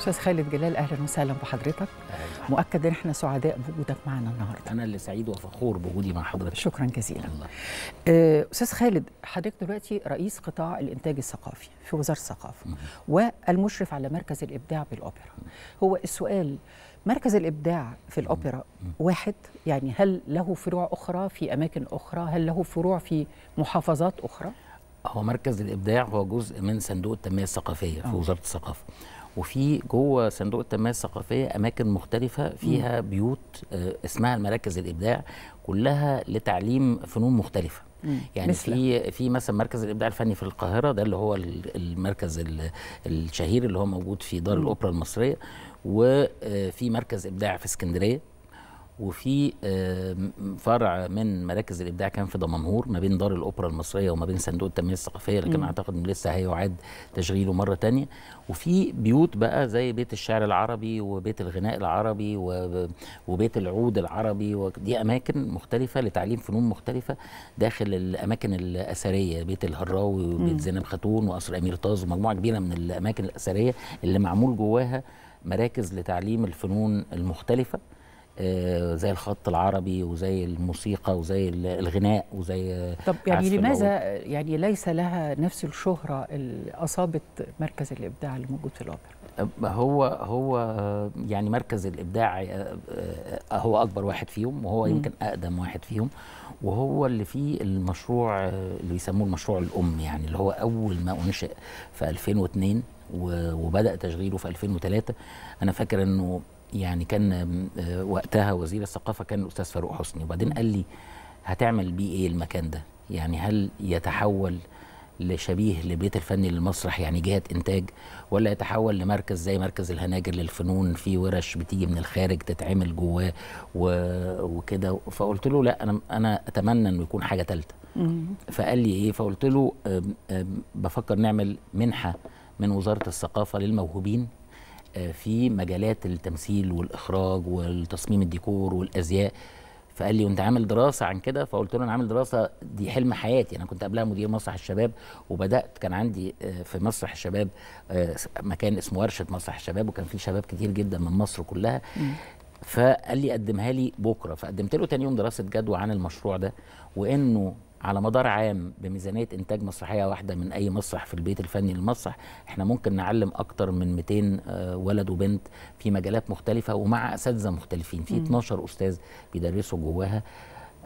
استاذ خالد جلال اهلا وسهلا بحضرتك مؤكد ان احنا سعداء بوجودك معنا النهارده انا اللي سعيد وفخور بوجودي مع حضرتك شكرا جزيلا الله. آه، استاذ خالد حضرتك دلوقتي رئيس قطاع الانتاج الثقافي في وزاره الثقافه والمشرف على مركز الابداع بالاوبرا هو السؤال مركز الابداع في الاوبرا واحد يعني هل له فروع اخرى في اماكن اخرى هل له فروع في محافظات اخرى هو مركز الابداع هو جزء من صندوق التنميه الثقافيه في آه. وزاره الثقافه وفي جوه صندوق التنميه الثقافيه اماكن مختلفه فيها بيوت آه، اسمها المراكز الابداع كلها لتعليم فنون مختلفه يعني مثل. في في مثلا مركز الابداع الفني في القاهره ده اللي هو المركز الشهير اللي هو موجود في دار الاوبرا المصريه وفي آه، مركز ابداع في اسكندريه وفي فرع من مراكز الابداع كان في دمنهور ما بين دار الاوبرا المصريه وما بين صندوق التنميه الثقافيه لكن م. اعتقد انه لسه هيعاد تشغيله مره تانية وفي بيوت بقى زي بيت الشعر العربي وبيت الغناء العربي وبيت العود العربي ودي اماكن مختلفه لتعليم فنون مختلفه داخل الاماكن الاثريه بيت الهراوي وبيت زينب خاتون وقصر امير طاز ومجموعه كبيره من الاماكن الاثريه اللي معمول جواها مراكز لتعليم الفنون المختلفه آه، زي الخط العربي وزي الموسيقى وزي الغناء وزي آه، طب يعني لماذا يعني ليس لها نفس الشهره اللي اصابت مركز الابداع اللي موجود في الاوبرا هو هو آه، يعني مركز الابداع هو اكبر واحد فيهم وهو يمكن اقدم واحد فيهم وهو اللي فيه المشروع اللي بيسموه المشروع الام يعني اللي هو اول ما انشئ في 2002 وبدا تشغيله في 2003 انا فاكر انه يعني كان آه، وقتها وزير الثقافه كان الاستاذ فاروق حسني وبعدين قال لي هتعمل بيه ايه المكان ده يعني هل يتحول لشبيه لبيت الفن للمسرح يعني جهه انتاج ولا يتحول لمركز زي مركز الهناجر للفنون في ورش بتيجي من الخارج تتعمل جواه وكده فقلت له لا انا انا اتمنى انه يكون حاجه ثالثه فقال لي ايه فقلت له بفكر نعمل منحه من وزاره الثقافه للموهوبين في مجالات التمثيل والاخراج والتصميم الديكور والازياء فقال لي وانت عامل دراسه عن كده فقلت له انا عامل دراسه دي حلم حياتي انا كنت قبلها مدير مسرح الشباب وبدات كان عندي آه، في مسرح الشباب آه، مكان اسمه ورشه مسرح الشباب وكان فيه شباب كتير جدا من مصر كلها فقال لي قدمها لي بكره فقدمت له تاني يوم دراسه جدوى عن المشروع ده وانه على مدار عام بميزانيه انتاج مسرحيه واحده من اي مسرح في البيت الفني للمسرح احنا ممكن نعلم اكتر من 200 آه، ولد وبنت في مجالات مختلفه ومع اساتذه مختلفين في 12 استاذ بيدرسوا جواها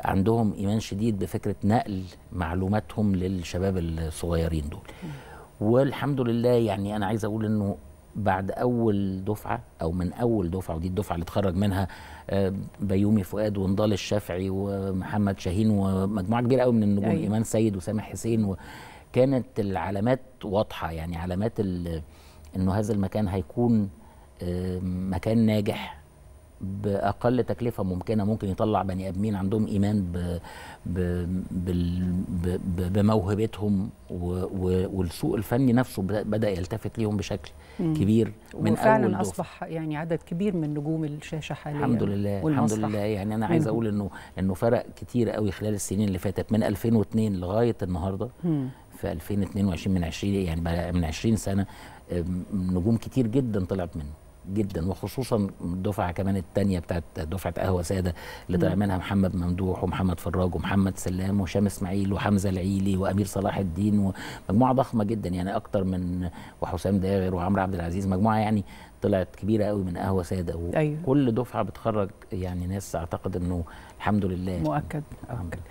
عندهم ايمان شديد بفكره نقل معلوماتهم للشباب الصغيرين دول والحمد لله يعني انا عايز اقول انه بعد اول دفعه او من اول دفعه ودي الدفعه اللي اتخرج منها آه، بيومي فؤاد ونضال الشافعي ومحمد شاهين ومجموعه كبيره قوي من النجوم أيه. ايمان سيد وسامح حسين كانت العلامات واضحه يعني علامات انه هذا المكان هيكون آه، مكان ناجح باقل تكلفه ممكنه ممكن يطلع بني ادمين عندهم ايمان ب ب بـ بـ بموهبتهم والسوق الفني نفسه بدا يلتفت ليهم بشكل كبير من وفعلا اول اصبح يعني عدد كبير من نجوم الشاشه حاليا الحمد لله والمصرح. الحمد لله يعني انا عايز اقول انه انه فرق كتير قوي خلال السنين اللي فاتت من 2002 لغايه النهارده مم. في 2022 من 20 يعني من 20 سنه نجوم كتير جدا طلعت منه جدا وخصوصا الدفعه كمان الثانيه بتاعت دفعه قهوه ساده اللي طلع منها محمد ممدوح ومحمد فراج ومحمد سلام وهشام اسماعيل وحمزه العيلي وامير صلاح الدين ومجموعه ضخمه جدا يعني اكتر من وحسام داغر وعمرو عبد العزيز مجموعه يعني طلعت كبيره قوي من قهوه ساده أيوه. وكل دفعه بتخرج يعني ناس اعتقد انه الحمد لله مؤكد, مؤكد.